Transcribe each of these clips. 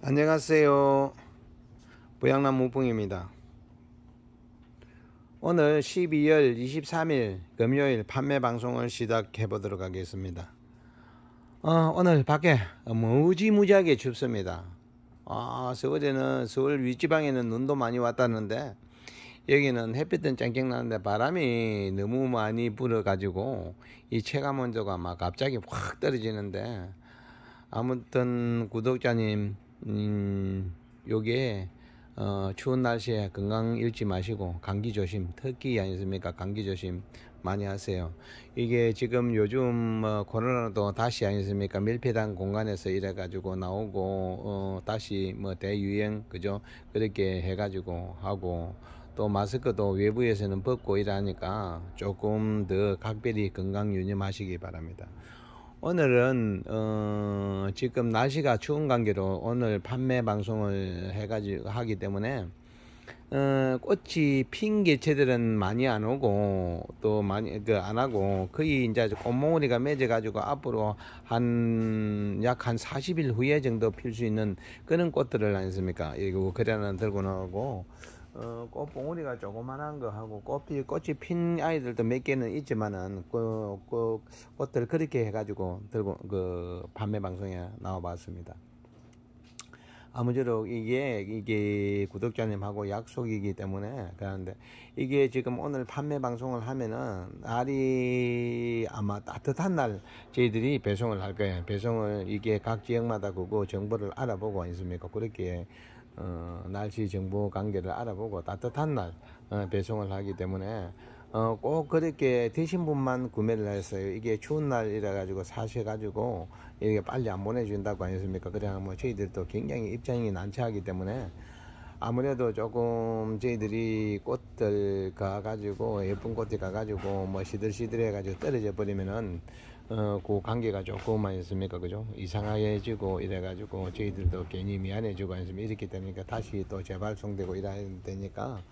안녕하세요. 보양남 무풍입니다. 오늘 12월 23일 금요일 판매 방송을 시작해 보도록 하겠습니다. 어, 오늘 밖에 무지무지하게 춥습니다. 아, 서울에는 서울 윗지방에는 눈도 많이 왔다는데 여기는 햇빛은 쨍쨍 나는데 바람이 너무 많이 불어가지고 이 체감 온도가 막 갑자기 확 떨어지는데 아무튼 구독자님 음, 요게 어, 추운 날씨에 건강 잃지 마시고 감기 조심 특히 아니습니까 감기 조심 많이 하세요 이게 지금 요즘 뭐 코로나도 다시 아니습니까 밀폐된 공간에서 이래 가지고 나오고 어, 다시 뭐 대유행 그죠 그렇게 해 가지고 하고 또 마스크도 외부에서는 벗고 일하니까 조금 더 각별히 건강 유념하시기 바랍니다. 오늘은 어 지금 날씨가 추운 관계로 오늘 판매 방송을 해가지고 하기 때문에 어 꽃이 핀 개체들은 많이 안 오고 또 많이 그안 하고 거의 이제 꽃몽우리가 맺어가지고 앞으로 한 약한 한 40일 후에 정도 필 수 있는 그런 꽃들을 아니습니까? 그리고 예, 그래는 들고 나오고. 어, 꽃 봉우리가 조그만한 거 하고 꽃이 꽃이 핀 아이들도 몇 개는 있지만은 그, 그 꽃들 그렇게 해가지고 들고 그 판매 방송에 나와봤습니다. 아무쪼록 이게 이게 구독자님하고 약속이기 때문에 그런데 이게 지금 오늘 판매 방송을 하면은 날이 아마 따뜻한 날 저희들이 배송을 할 거예요. 배송을 이게 각 지역마다 그거 정보를 알아보고 있습니까? 그렇게 어, 날씨 정보 관계를 알아보고 따뜻한 날 어, 배송을 하기 때문에 어, 꼭 그렇게 드신 분만 구매를 했어요. 이게 추운 날이라 가지고 사셔 가지고 이게 빨리 안 보내준다고 하셨습니까 그래야 뭐 저희들도 굉장히 입장이 난처하기 때문에 아무래도 조금 저희들이 꽃들 가가지고 예쁜 꽃들 가가지고 뭐 시들시들해 가지고 떨어져 버리면은 어, 그 관계가 조금 아니었습니까? 그죠? 이상해지고 이래가지고 저희들도 괜히 미안해지고 아니면 이렇게 되니까 다시 또 재발송되고 이래야 되니까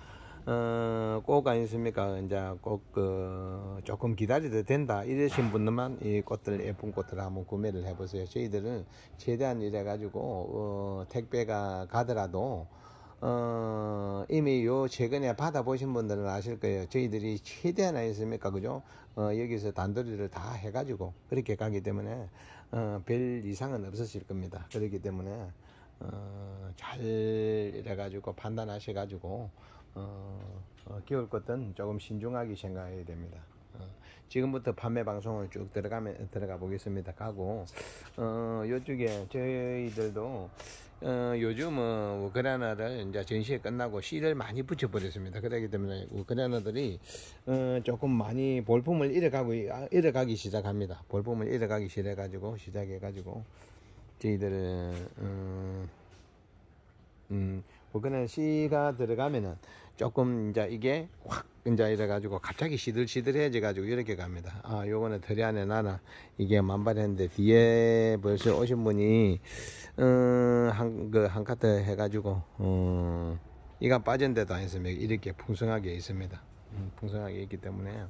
어, 꼭 아니습니까? 이제 꼭 그, 조금 기다려도 된다. 이러신 분들만 이 꽃들, 예쁜 꽃들 한번 구매를 해보세요. 저희들은 최대한 이래가지고, 어, 택배가 가더라도, 어, 이미 요 최근에 받아보신 분들은 아실 거예요. 저희들이 최대한 아니습니까? 그죠? 어, 여기서 단도리를 다 해가지고 그렇게 가기 때문에, 어, 별 이상은 없으실 겁니다. 그렇기 때문에, 어, 잘 이래가지고 판단하셔가지고, 어, 어, 끼울 것은 조금 신중하게 생각해야 됩니다. 지금부터 판매 방송을 쭉 들어가면 들어가 보겠습니다. 가고 어 요쪽에 저희들도 어 요즘은 우크라이나를 이제 전시회 끝나고 시를 많이 붙여 버렸습니다. 그렇기 때문에 우크라이나들이 어 조금 많이 볼품을 잃어가고 아, 잃어가기 시작합니다. 볼품을 잃어가기 시작해 가지고 시작해 가지고 저희들은 음, 음 우크라이나 시가 들어가면은 조금 이제 이게 확 이제 이래가지고 갑자기 시들시들해져가지고 이렇게 갑니다. 아, 요거는 들이 안에 나나 이게 만발했는데 뒤에 벌써 오신 분이 음, 한, 그, 한 카트 해가지고, 음, 이가 빠진 데도 안 있으면 이렇게 풍성하게 있습니다. 음, 풍성하게 있기 때문에.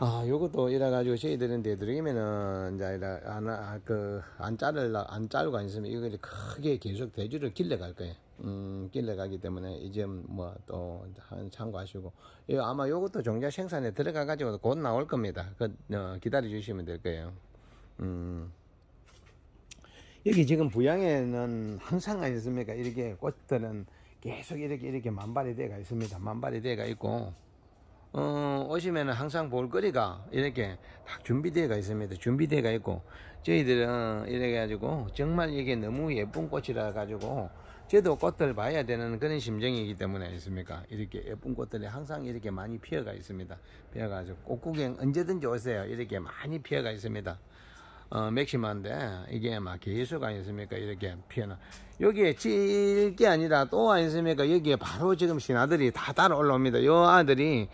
아, 요것도 이래가지고 저희들은 대드리면은, 이제, 이래, 안, 아, 그, 안 자를라, 안 자르고 안 있으면 이거 크게 계속 대주를 길러갈 거예요. 음, 끌려가기 때문에 이제뭐또 참고하시고 요, 예, 아마 요것도 종자 생산에 들어가 가지고 곧 나올 겁니다. 그 어, 기다려 주시면 될 거예요. 음. 여기 지금 부양에는 항상 아니습니까? 이렇게 꽃들은 계속 이렇게 이렇게 만발이 되어가 있습니다. 만발이 되어가 있고 어, 오시면은 항상 볼거리가 이렇게 딱 준비되어가 있습니다. 준비되어가 있고 저희들은 이래 가지고 정말 이게 너무 예쁜 꽃이라 가지고 저도 꽃들 봐야 되는 그런 심정이기 때문에 있습니까 이렇게 예쁜 꽃들이 항상 이렇게 많이 피어가 있습니다 피어가지고 꽃구경 언제든지 오세요 이렇게 많이 피어가 있습니다 어, 맥시마인데 이게 막 계속 아니습니까 이렇게 피어나 여기에 질 게 아니라 또 아니습니까 여기에 바로 지금 신하들이다 따라 올라옵니다 요 아들이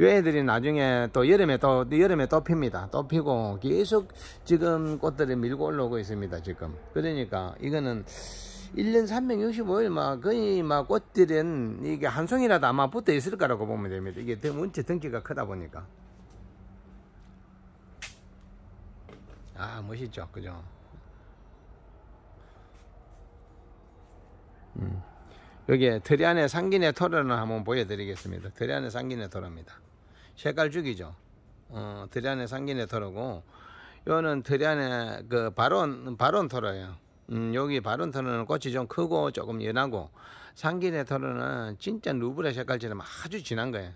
요 애들이 나중에 또 여름에 또 여름에 또 핍니다 또 피고 계속 지금 꽃들이 밀고 올라오고 있습니다 지금 그러니까 이거는 1년 365일 막 거의 막 꽃들은 이게 한 송이라도 아마 붙어 있을 거라고 보면 됩니다. 이게 문체등기가 크다 보니까. 아 멋있죠 그죠 음. 여기 들이 안에 상기네 토란을 한번 보여드리겠습니다 들이 안에 상기네 토랍니다 색깔 죽이죠 어, 들이 안에 상기네 토라고 요는 들이 안에 그 바론 바론 토라예요 음, 여기 바른 터널은 꽃이 좀 크고 조금 연하고 상기네 터널은 진짜 루브레 색깔처럼 아주 진한 거예요.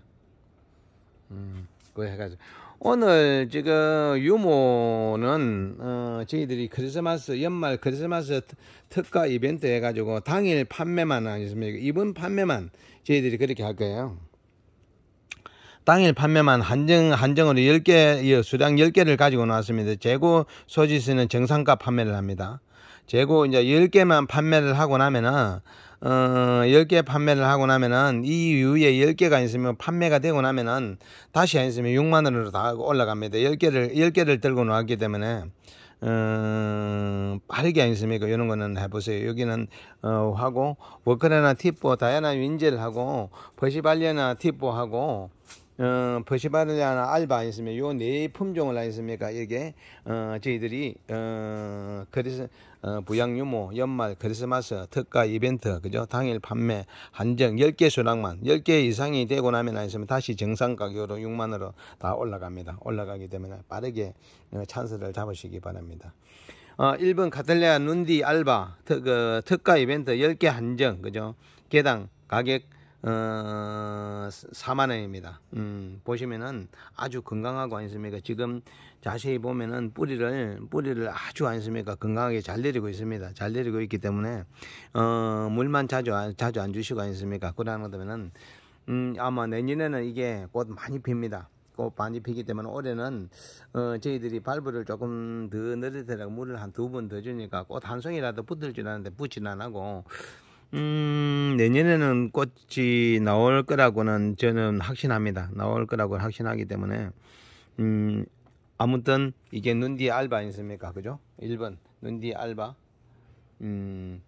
음, 그 해가지고 오늘 지금 유모는 어, 저희들이 크리스마스 연말 크리스마스 특가 이벤트 해가지고 당일 판매만 아니습니까? 이번 판매만 저희들이 그렇게 할 거예요. 당일 판매만 한정, 한정으로 10개, 수량 10개를 가지고 나왔습니다. 재고 소지수는 정상가 판매를 합니다. 재고 이제 10개만 판매를 하고 나면은 어, 10개 판매를 하고 나면은 이 위에 10개가 있으면 판매가 되고 나면은 다시 안 있으면 6만 원으로 다 올라갑니다. 10개를 10개를 들고 나왔기 때문에 음, 빠르게 안 있습니까? 이런 거는 해보세요. 여기는 어, 하고 워크레나 티포 다이아나 윈젤 하고 버시발리나 티포 하고 어, 버시바르하나 알바 있으면 니까요네 품종을 아니습니까? 이게 어, 저희들이 어, 그리스 어, 부양유모 연말 크리스마스 특가 이벤트 그죠? 당일 판매 한정 10개 수량만 10개 이상이 되고 나면 아니습니 다시 정상 가격으로 6만으로 다 올라갑니다. 올라가기 때문에 빠르게 어, 찬스를 잡으시기 바랍니다. 어, 1번 카텔레아 눈디 알바 특, 어, 특가 이벤트 10개 한정 그죠? 개당 가격 어, 4만 원입니다. 음, 보시면은 아주 건강하고 있습니까 지금 자세히 보면은 뿌리를 뿌리를 아주 안습니까? 건강하게 잘 내리고 있습니다. 잘 내리고 있기 때문에 어, 물만 자주 자주 안 주시고 안습니까? 그러는 거면은 음, 아마 내년에는 이게 꽃 많이 핍니다. 꽃 많이 피기 때문에 올해는 어, 저희들이 발부를 조금 더늘리더라고 물을 한 두 번 더 주니까 꽃 한 송이라도 붙을 줄아는데 붙진 안 하고 음, 내년에는 꽃이 나올 거라고는 저는 확신합니다. 나올 거라고 확신하기 때문에 음, 아무튼 이게 눈디 알바 있습니까 그죠? 1번 눈디 알바 음,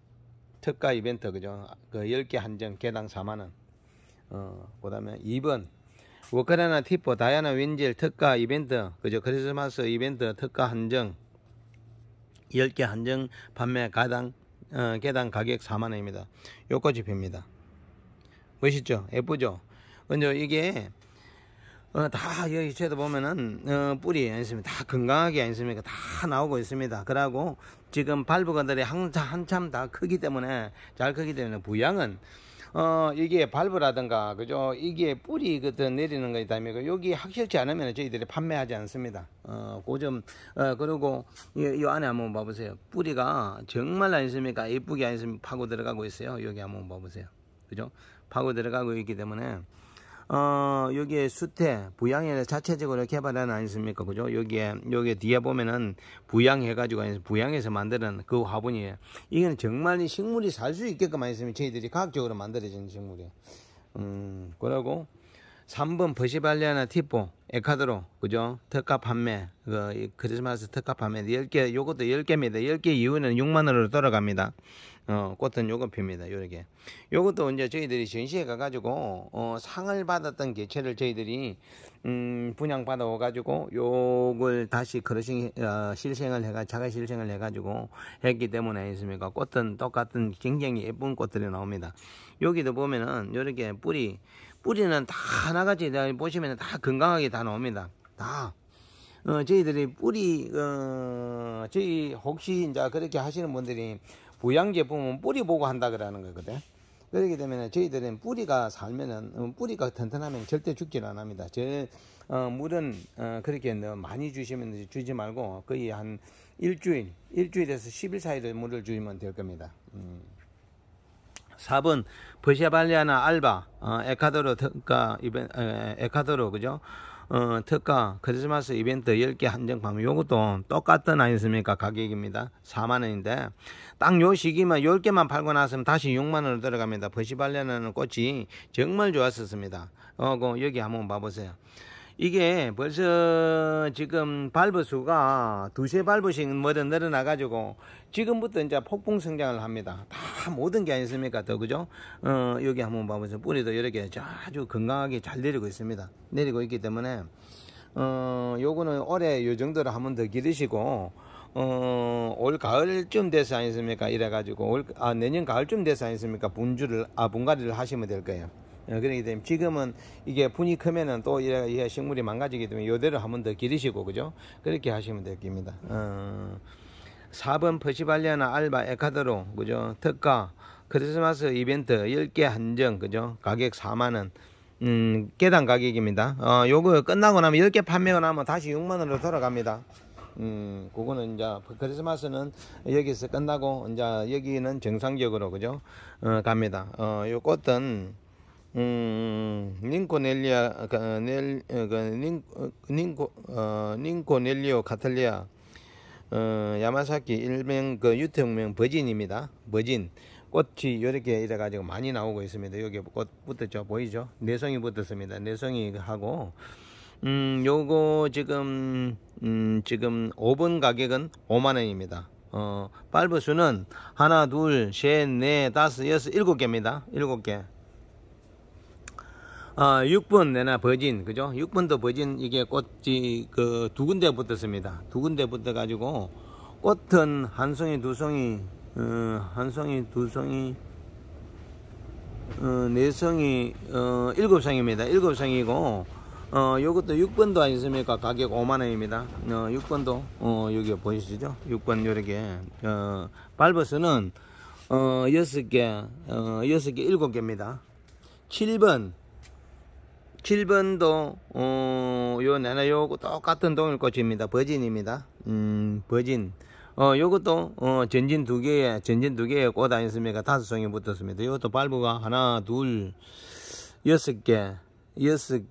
특가 이벤트 그죠? 그 10개 한정 개당 4만 원. 어, 그다음에 2번 워크라나 티포 다이아나 윈젤 특가 이벤트 그죠? 크리스마스 이벤트 특가 한정 10개 한정 판매 가당 어, 개당 가격 4만원입니다. 요거 집입니다. 멋있죠? 예쁘죠? 먼저 이게 어, 다 여기 쳐다 보면은 어, 뿌리 있습니다. 다 건강하게 있습니까? 다 나오고 있습니다. 그러고 지금 발부가들이 한참 한참 다 크기 때문에 잘 크기 때문에 부양은 어 이게 발브라든가 그죠 이게 뿌리 그든 내리는 거에 담 따면 여기 확실치 않으면 저희들이 판매하지 않습니다. 어고점 그 어, 그리고 이, 이, 안에 한번 봐보세요. 뿌리가 정말 안 있습니까? 예쁘게 안있으 파고 들어가고 있어요. 여기 한번 봐보세요. 그죠? 파고 들어가고 있기 때문에 어, 여기에 수태, 부양해 자체적으로 개발한 아니습니까 그죠? 여기에, 여기 뒤에 보면은 부양해가지고, 부양해서 만드는 그 화분이에요. 이거는 정말 이 식물이 살 수 있게끔 했으면 저희들이 과학적으로 만들어진 식물이에요. 음, 그러고, 3번 버시발리아나 티포, 에카드로, 그죠? 특가 판매, 그 크리스마스 특가 판매 10개, 요것도 10개입니다. 10개 이후는 6만원으로 돌아갑니다. 어, 꽃은 요거 입니다 요렇게. 요것도 이제 저희들이 전시회 가가지고, 어, 상을 받았던 개체를 저희들이, 음, 분양받아가지고, 와 요걸 다시 그러싱, 어, 실생을 해가, 자가 실생을 해가지고 했기 때문에 있습니까? 꽃은 똑같은 굉장히 예쁜 꽃들이 나옵니다. 여기도 보면은, 요렇게 뿌리, 뿌리는 다 하나같이, 보시면 다 건강하게 다 나옵니다. 다. 어, 저희들이 뿌리, 어, 저희 혹시 이제 그렇게 하시는 분들이 부양 제품은 뿌리 보고 한다 그러는 거거든. 그렇게되문에 저희들은 뿌리가 살면은 어, 뿌리가 튼튼하면 절대 죽질 않합니다. 제 어, 물은 어, 그렇게 많이 주시면 주지 말고 거의 한 일주일, 일주일에서 10일 사이를 물을 주면 될 겁니다. 음. 4번 버시아발리아나 알바 어, 에콰도르 그니까 에콰도르 그죠? 어, 특가 크리스마스 이벤트 10개 한정 판매 요것도 똑같은 아니습니까 가격입니다 4만원인데 딱 요 시기만 10개만 팔고 나서면 다시 6만원으로 들어갑니다 버시발레라는 꽃이 정말 좋았었습니다 어, 그 여기 한번 봐보세요 이게 벌써 지금 발브 수가 두세 발브씩 뭐더 늘어나 가지고 지금부터 이제 폭풍 성장을 합니다. 다 모든 게 아니습니까? 더 그죠? 어, 여기 한번 봐보세요. 뿌리도 이렇게 아주 건강하게 잘 내리고 있습니다. 내리고 있기 때문에 어, 요거는 올해 요 정도로 한번 더 기르시고 어, 올 가을쯤 돼서 아니습니까? 이래 가지고 올 아, 내년 가을쯤 돼서 아니습니까? 분주를 아 분갈이를 하시면 될 거예요. 그러게 그러니까 되면 지금은 이게 분이 크면은 또 이래, 이 식물이 망가지기 때문에 요대로 한 번 더 기르시고 그죠? 그렇게 하시면 됩니다. 어, 4번 퍼시발리아나 알바 에카드로 그죠? 특가 크리스마스 이벤트 10개 한정 그죠? 가격 4만원 음, 개당 가격입니다. 어, 요거 끝나고 나면 10개 판매가 나면 다시 6만원으로 돌아갑니다. 음, 그거는 이제 크리스마스는 여기서 끝나고 이제 여기는 정상적으로 그죠? 어, 갑니다. 어, 요 꽃은 닌코넬리아 음, 음, 음. 그, 넬 닌코 어, 그, 어, 닌코넬리오 어, 카탈리아 야마사키 일명 그 유통명 버진입니다. 버진 꽃이 이렇게 이래 가지고 많이 나오고 있습니다. 여기 꽃 붙었죠. 보이죠? 내성이 붙었습니다. 내성이 하고 음, 요거 지금 음, 지금 5번 가격은 5만 원입니다. 어, 발브 수는 하나, 둘, 셋, 넷, 다섯, 여섯, 일곱 개입니다. 일곱 개. 어, 6번 내나 버진 그죠 6번도 버진 이게 꽃이 그두 군데 붙었습니다 두 군데 붙어 가지고 꽃은 한 송이 두 송이 어, 한 송이 두 송이 어, 네 송이 어, 일곱 송입니다 일곱 송이고 어, 요것도 6번도 아니습니까? 가격 5만원입니다. 어, 6번도, 어, 여기 보이시죠? 6번 요렇게, 어, 발버스는, 어, 6개, 어, 6개, 7개입니다. 7번, 7번도 어, 요 내내 요거 똑같은 동일 꽃입니다. 버진입니다. 음, 버진. 어, 요것도 어, 전진 두 개에 전진 두 개에 꽃 아니었습니까? 다섯 송이 붙었습니다. 요것도 발부가 하나, 둘, 여섯 개, 여섯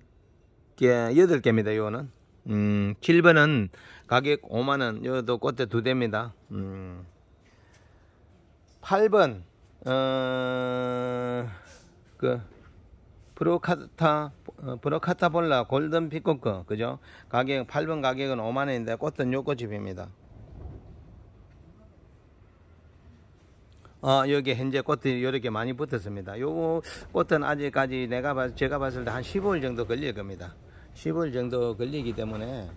개, 여덟 개입니다. 요거는. 음, 7번은 가격 5만 원. 요것도 꽃대 두 대입니다. 음. 8번 어, 그 브로카타 어, 브로카타볼라 골든 피코크 그죠? 가격 8번 가격은 5만 원인데 꽃은 요꽃집입니다. 어, 아, 여기 현재 꽃들이 이렇게 많이 붙었습니다. 요 꽃은 아직까지 내가 봤, 제가 봤을 때 한 15일 정도 걸릴 겁니다. 15일 정도 걸리기 때문에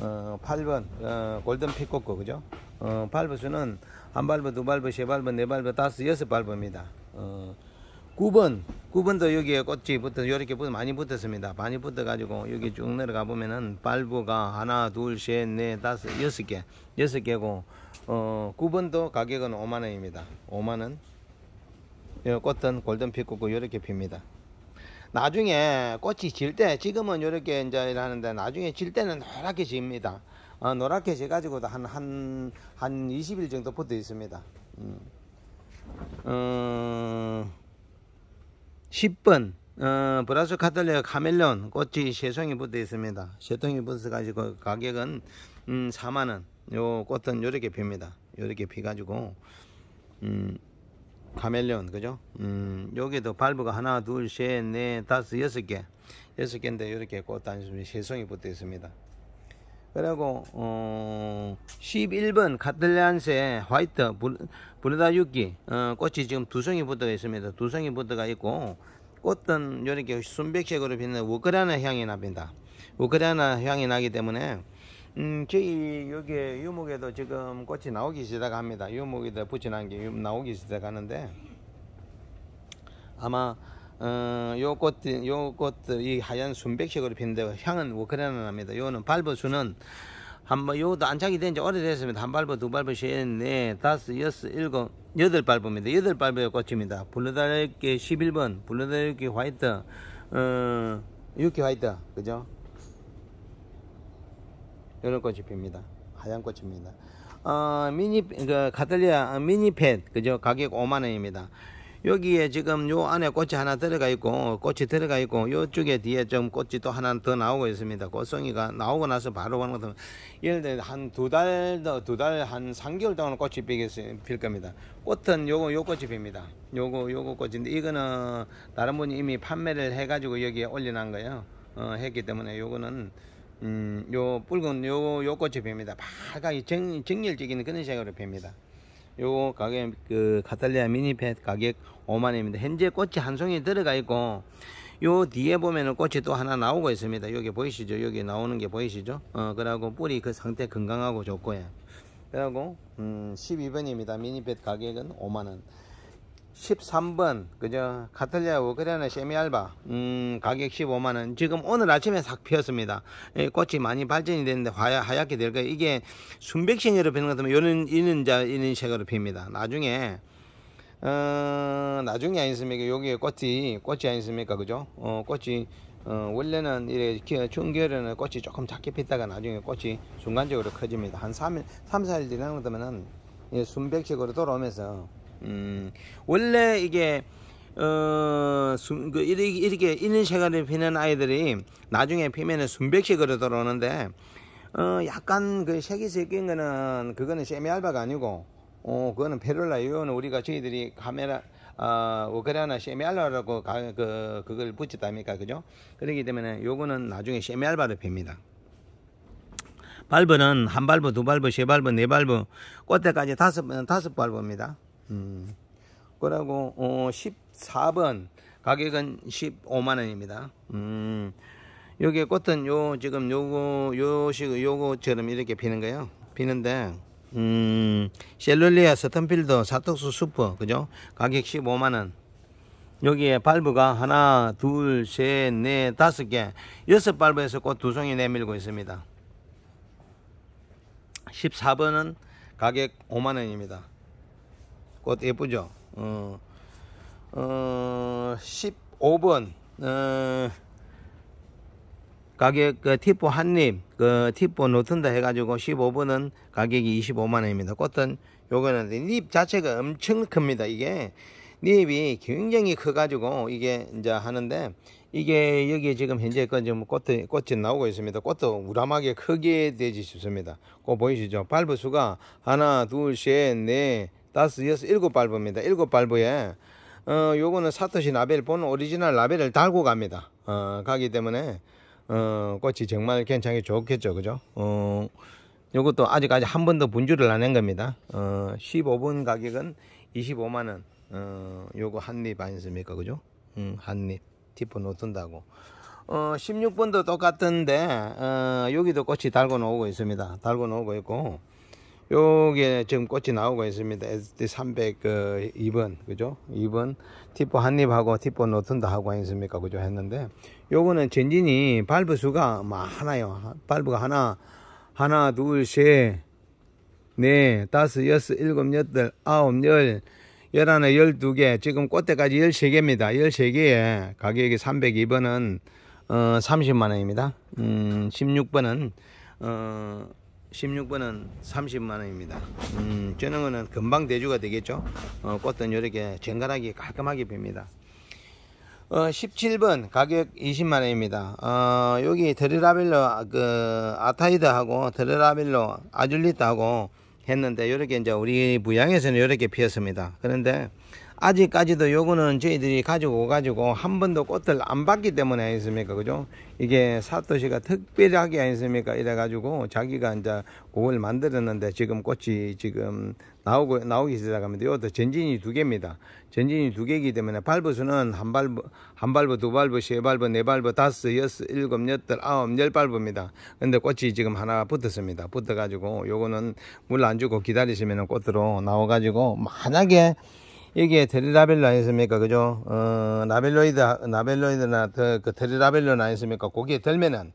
어, 8번 어, 골든 피코크 그죠? 어, 발부 수는 한 발부, 두 발부, 세 발부, 네 발부, 다섯, 여섯 발부입니다. 어, 9번 9번도 여기에 꽃이 붙어 이렇게 많이 붙었습니다 많이 붙어 가지고 여기 쭉 내려가 보면은 발브가 하나 둘 셋 넷 다섯 여섯 개 여섯 개고 어 9번도 가격은 5만원입니다 5만원 예, 꽃은 골든빛 꽃고 이렇게 핍니다 나중에 꽃이 질 때 지금은 이렇게 이제 하는데 나중에 질 때는 노랗게 집니다 어, 노랗게 져가지고도 한, 한, 한 20일 정도 붙어 있습니다 음. 음... 10번 어, 브라스카탈레아 카멜론 꽃이 세송이 붙어 있습니다. 세송이 붙어 가지고 그 가격은 음, 4만 원. 요 꽃은 요렇게 핍니다. 요렇게 피 가지고 음, 카멜레온 그죠? 음, 여기도 발브가 하나, 둘, 셋, 넷, 다섯, 여섯 개, 여섯 개인데 요렇게 꽃단심이 세 송이 붙어 있습니다. 그리고 어, 11번 카틀레안세 화이트 브르다 유기 어, 꽃이 지금 두 송이 붙어 있습니다. 두 송이 붙어가 있고 꽃은 이렇게 순백색으로 빛는 나 우크라이나 향이 납니다. 우크라이나 향이 나기 때문에 음, 저희 여기 유목에도 지금 꽃이 나오기 시작합니다. 유목에다 붙여놓은 게 나오기 시작하는데 아마 어, 요꽃요 꽃들, 이 하얀 순백색으로 핀데 향은 우크라이나입니다. 요는 발버수는 한번 요것도 안착이 된지 오래됐습니다. 한 발버, 두 발버, 셋네, 다섯, 여섯, 일곱, 여덟 발버입니다. 여덟 발버의 꽃입니다. 블루다르게 11번, 블루다르게 화이트, 어, 유키 화이트, 그죠? 요런 꽃이 핍니다. 하얀 꽃입니다. 어, 미니, 그, 카탈리아 어, 미니펫, 그죠? 가격 5만원입니다. 여기에 지금 요 안에 꽃이 하나 들어가 있고 꽃이 들어가 있고 요쪽에 뒤에 좀 꽃이 또 하나 더 나오고 있습니다. 꽃송이가 나오고 나서 바로 가는 것은 예를 들어 한 두달 더 두 달한 삼개월 동안 꽃이 피겠어요. 필 겁니다. 꽃은 요거 요 꽃이 핍니다. 요거 요거 꽃인데 이거는 다른 분이 이미 판매를 해 가지고 여기에 올려 놓은 거예요. 어, 했기 때문에 요거는 음, 요 붉은 요, 요 꽃이 핍니다. 파랗게 정, 정열적인 그런 색으로 핍니다. 요 가격 그 카탈리아 미니펫 가격 5만원입니다 현재 꽃이 한 송이 들어가 있고 요 뒤에 보면은 꽃이 또 하나 나오고 있습니다 여기 보이시죠 여기 나오는 게 보이시죠 어 그러고 뿌리 그 상태 건강하고 좋고요 그러고 음 12번입니다 미니펫 가격은 5만원 13번 그죠 카탈리아 우그라이나 세미알바 음 가격 15만원 지금 오늘 아침에 싹 피었습니다 예, 꽃이 많이 발전이 됐는데 하야, 하얗게 될 거예요 이게 순백신으로 피는 것 같으면 요는 이는 자 이는 색으로 핍니다 나중에 어 나중에 아니습니까 여기에 꽃이 꽃이 아니습니까 그죠 어 꽃이 어, 원래는 이렇게 중결에는 꽃이 조금 작게 피다가 나중에 꽃이 순간적으로 커집니다 한 3일 3, 4일 지나면 예, 순백색으로 돌아오면서 음, 원래 이게 어, 숨, 그, 이렇게, 이렇게 시간에 피는 아이들이 나중에 피면은 순백식으로 들어오는데, 어, 약간 그 색이 섞인 거는, 그거는 세미알바가 아니고, 어, 그거는 페롤라 이거는 우리가 저희들이 카메라, 어, 우크라이나 세미알바라고 가, 그, 그걸 붙였답니까? 그죠? 그러기 때문에 요거는 나중에 세미알바로 핍니다. 발브는 한 발브, 두 발브, 세 발브, 네 발브, 꽃대까지 다섯, 다섯 발브입니다. 음. 그리고 어, 14번 가격은 15만 원입니다. 음. 여기 꽃은 요 지금 요거 요식 요거처럼 이렇게 피는 거예요. 피는데 음, 셀룰리아 스턴필드 사톡수 슈퍼 그죠? 가격 15만 원. 여기에 발브가 하나, 둘, 셋, 넷, 다섯 개, 여섯 발브에서 꽃 두 송이 내밀고 있습니다. 14번은 가격 5만원입니다. 꽃 예쁘죠? 어, 어 15번 어, 가격 그 티포 한님 그 티포 노튼다 해가지고 15번은 가격이 25만원입니다. 꽃은 요거는 잎 자체가 엄청 큽니다. 이게 잎이 굉장히 커가지고 이게 이제 하는데 이게 여기 지금 현재 건 지금 꽃이, 꽃이 나오고 있습니다. 꽃도 우람하게 크게 되지 싶습니다. 꽃 보이시죠? 발부 수가 하나, 둘, 셋, 넷, 다섯, 여섯, 일곱 발부입니다 일곱 발부에 어, 요거는 사토시 라벨 본 오리지널 라벨을 달고 갑니다. 어, 가기 때문에 어, 꽃이 정말 괜찮게 좋겠죠. 그죠? 어, 요것도 아직까지 한 번도 분주를 안한 겁니다. 어, 15분 가격은 25만 원. 어, 요거 한입 아니습니까? 그죠? 음, 한입 티프 놓든다고. 어, 16번도 똑같은데 어, 여기도 꽃이 달고 나오고 있습니다. 달고 나오고 있고 요게 지금 꽃이 나오고 있습니다. SD300 2번 그 그죠? 2번 티포 한입하고 티포 노튼도 하고 있습니까? 그죠? 했는데 요거는 전진이 발브 수가 뭐 하나요. 발브가 하나 하나 둘셋네 다섯 여섯 일곱 여덟 아홉 열 열하나 열두 개 지금 꽃대까지 열세 개입니다. 열세 개에 가격이 302번은 어 30만원입니다. 음 16번은 어 16번은 30만원입니다 음, 저는 금방 대주가 되겠죠 어, 꽃은 이렇게 정갈하게 깔끔하게 핍니다 어, 17번 가격 20만원입니다 어, 여기 드레라빌로 그 아타이드하고 드레라빌로 아줄리트하고 했는데 이렇게 이제 우리 부양에서는 이렇게 피었습니다 그런데 아직까지도 요거는 저희들이 가지고 가지고 한 번도 꽃을 안 봤기 때문에 아니습니까 그죠 이게 사토시가 특별하게 아니습니까 이래 가지고 자기가 이제 그걸 만들었는데 지금 꽃이 지금 나오고 나오기 시작하면 이것도 전진이 두 개입니다 전진이 두 개이기 때문에 발부수는 한 발부 한 발부 두 발부 세 발부 네 발부 다섯 여섯 일곱 여덟 아홉 열 발부입니다 근데 꽃이 지금 하나 붙었습니다 붙어 가지고 요거는 물 안 주고 기다리시면 꽃으로 나와 가지고 만약에 여기에 테리라벨론 아니었습니까? 그죠? 어, 라벨로이드, 라벨로이드나 그 테리라벨론 아니었습니까? 거기에 들면은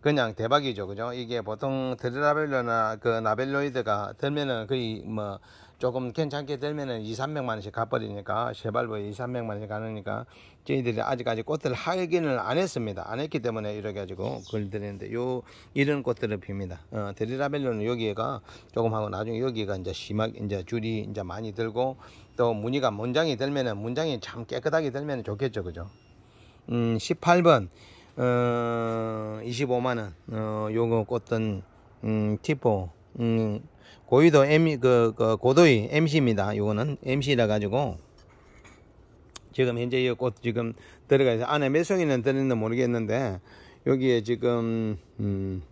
그냥 대박이죠. 그죠? 이게 보통 테리라벨로나 그 라벨로이드가 들면은 거의 뭐 조금 괜찮게 되면은 2, 300만 원씩 가버리니까 쉐발부에 2, 300만 원씩 가느니까 저희들이 아직까지 꽃들 확인을 안 했습니다. 안 했기 때문에 이렇게 가지고 그걸 드리는데 요 이런 꽃들을 핍니다. 어, 데리라벨로는 여기가 조금 하고 나중에 여기가 이제 심하게 이제 줄이 이제 많이 들고 또 무늬가 문장이 들면은 문장이 참 깨끗하게 들면 좋겠죠. 그죠? 음, 18번 어, 25만 원. 어, 요거 꽃은 음, 티포 음, 고위도 M, 그, 그 고도의 MC입니다. 이거는 MC라 가지고 지금 현재 이 꽃 지금 들어가 있어 요 안에 몇 송이는 들었는지 모르겠는데 여기에 지금 음,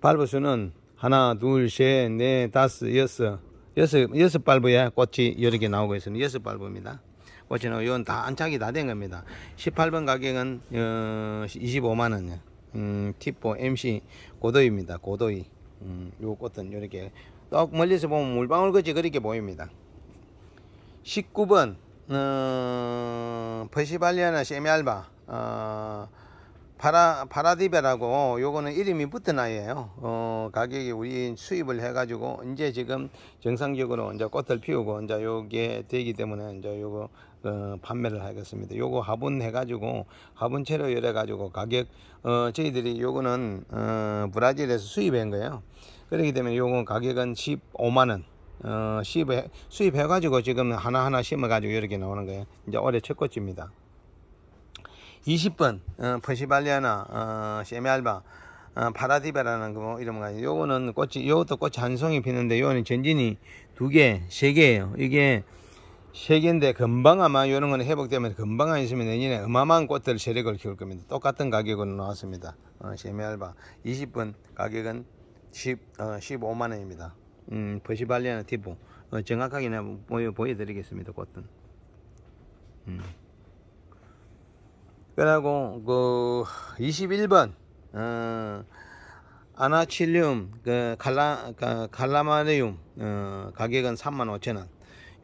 발부 수는 하나, 둘, 셋, 넷, 다섯, 여섯, 여섯, 여섯 발부에 꽃이 여러 개 나오고 있습니다. 여섯 발부입니다. 꽃이 나오고 이건 다 안착이 다 된 겁니다. 18번 가격은 어, 25만 원. 음, 티포 MC 고도입니다. 고도이. 음, 요 꽃은 이렇게 떡 어, 멀리서 보면 물방울같이 그렇게 보입니다 19번 어, 퍼시발리아나 세미알바 어, 파라, 파라디베라고 요거는 이름이 붙은 아이예요. 어, 가격이 우리 수입을 해가지고 이제 지금 정상적으로 이제 꽃을 피우고 이제 요게 되기 때문에 이제 요거 어, 판매를 하겠습니다. 요거 화분 해가지고 화분 채로 열어가지고 가격 어, 저희들이 요거는 어, 브라질에서 수입한 거예요. 그렇기 때문에 요건 가격은 15만 원. 어, 수입해, 수입해가지고 지금 하나하나 심어가지고 이렇게 나오는 거예요. 이제 올해 첫 꽃입니다. 20번 어, 퍼시발리아나 어, 세메알바 어, 파라디베라는 거 이름가 요거는 꽃이 요것도 꽃이 한 송이 피는데 요거는 전진이 두 개, 세 개예요. 이게 세 개인데 금방 아마 요런 거는 회복되면 금방 안 있으면 내년에 어마어마한 꽃들 세력을 키울 겁니다. 똑같은 가격으로 나왔습니다. 어, 세미알바 20번 가격은 10, 어, 15만 원입니다. 음, 버시발리아나 티보 어, 정확하게 보여, 보여드리겠습니다. 꽃은. 음. 그리고 그 21번 어, 아나칠륨 그 갈라 갈라마리움 그 어, 가격은 35,000원.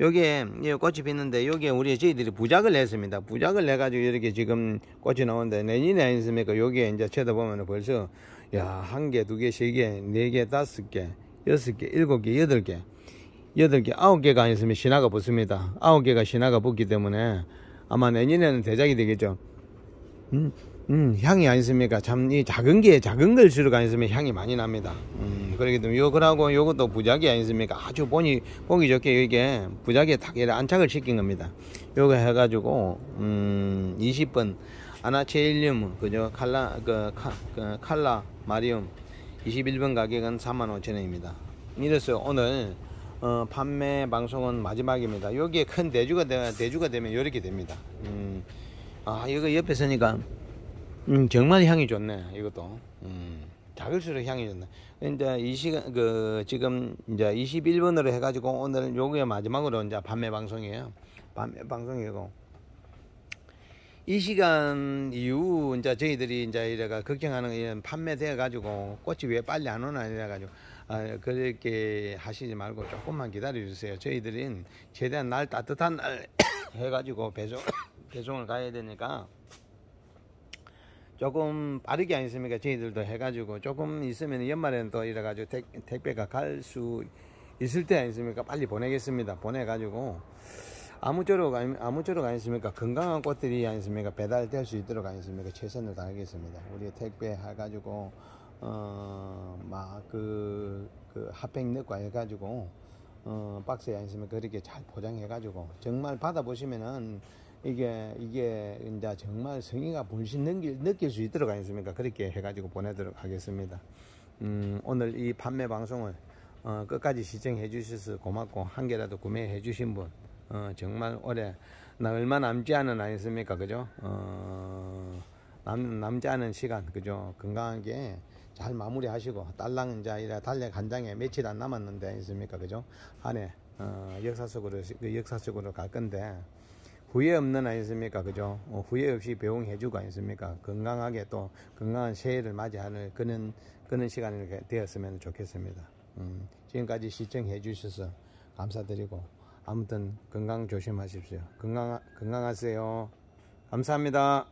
여기에 꽃이 피는데 여기에 우리 저희들이 부작을 냈습니다. 부작을 해 가지고 이렇게 지금 꽃이 나오는데 내년에 아니습니까? 여기에 이제 쳐다보면 벌써 야, 한 개, 두 개, 세 개, 네 개, 다섯 개, 여섯 개, 일곱 개, 여덟 개. 여덟 개, 아홉 개가 아니었으면 신화가 붙습니다. 아홉 개가 신화가 붙기 때문에 아마 내년에는 대작이 되겠죠. 음, 음, 향이 아니십니까참 이 작은 게 작은 걸수록 아니으면 향이 많이 납니다. 음, 그러기 때문에 요거라고 요것도 부작이 아니십니까 아주 보니 보기 좋게 이게 부작에 딱 안착을 시킨 겁니다. 요거 해가지고 음, 20번 아나체일륨 그죠? 칼라 그, 카, 그 칼라 마리움 21번 가격은 35,000원입니다. 이래서 오늘 어, 판매 방송은 마지막입니다. 여기에 큰 대주가 되, 대주가 되면 이렇게 됩니다. 음, 아 이거 옆에 서니까 음, 정말 향이 좋네 이것도 음, 작을수록 향이 좋네 이제 이 시간 그 지금 이제 2 1분으로 해가지고 오늘 요게 마지막으로 이제 판매 방송이에요 판매 방송이고 이 시간 이후 이제 저희들이 이제 이래가 걱정하는 이런 판매되어 가지고 꽃이 왜 빨리 안 오나 이래 가지고 아, 그렇게 하시지 말고 조금만 기다려 주세요 저희들은 최대한 날 따뜻한 날 해가지고 배송 배송을 가야 되니까 조금 빠르게 아니습니까 저희들도 해가지고 조금 있으면 연말에는 또 이래가지고 택, 배가 갈 수 있을 때 아니습니까 빨리 보내겠습니다 보내가지고 아무쪼록 아무쪼록 아니습니까 건강한 꽃들이 아니습니까 배달될 수 있도록 아니습니까 최선을 다하겠습니다 우리 택배 해가지고 어막그 그 핫팩 넣고 해가지고 어 박스에 아니습니까 그렇게 잘 포장해가지고 정말 받아보시면은 이게 이게 이제 정말 성의가 분신 넘길, 느낄 수 있도록 아니습니까 그렇게 해가지고 보내도록 하겠습니다. 음, 오늘 이 판매 방송을 어, 끝까지 시청해 주셔서 고맙고 한 개라도 구매해 주신 분 어, 정말 올해 나 얼마 남지 않은 아니습니까 그죠? 어, 남, 남지 않은 시간 그죠? 건강하게 잘 마무리하시고 딸랑은 자 이래 달래간 장에 며칠 안 남았는데 아 있습니까 그죠? 한해 어, 역사 속으로 그 역사 속으로 갈 건데 후회 없는 아니습니까? 그죠? 어, 후회 없이 배웅해주고 아니습니까? 건강하게 또 건강한 새해를 맞이하는 그런, 그런 시간이 되었으면 좋겠습니다. 음, 지금까지 시청해 주셔서 감사드리고, 아무튼 건강 조심하십시오. 건강, 건강하세요. 감사합니다.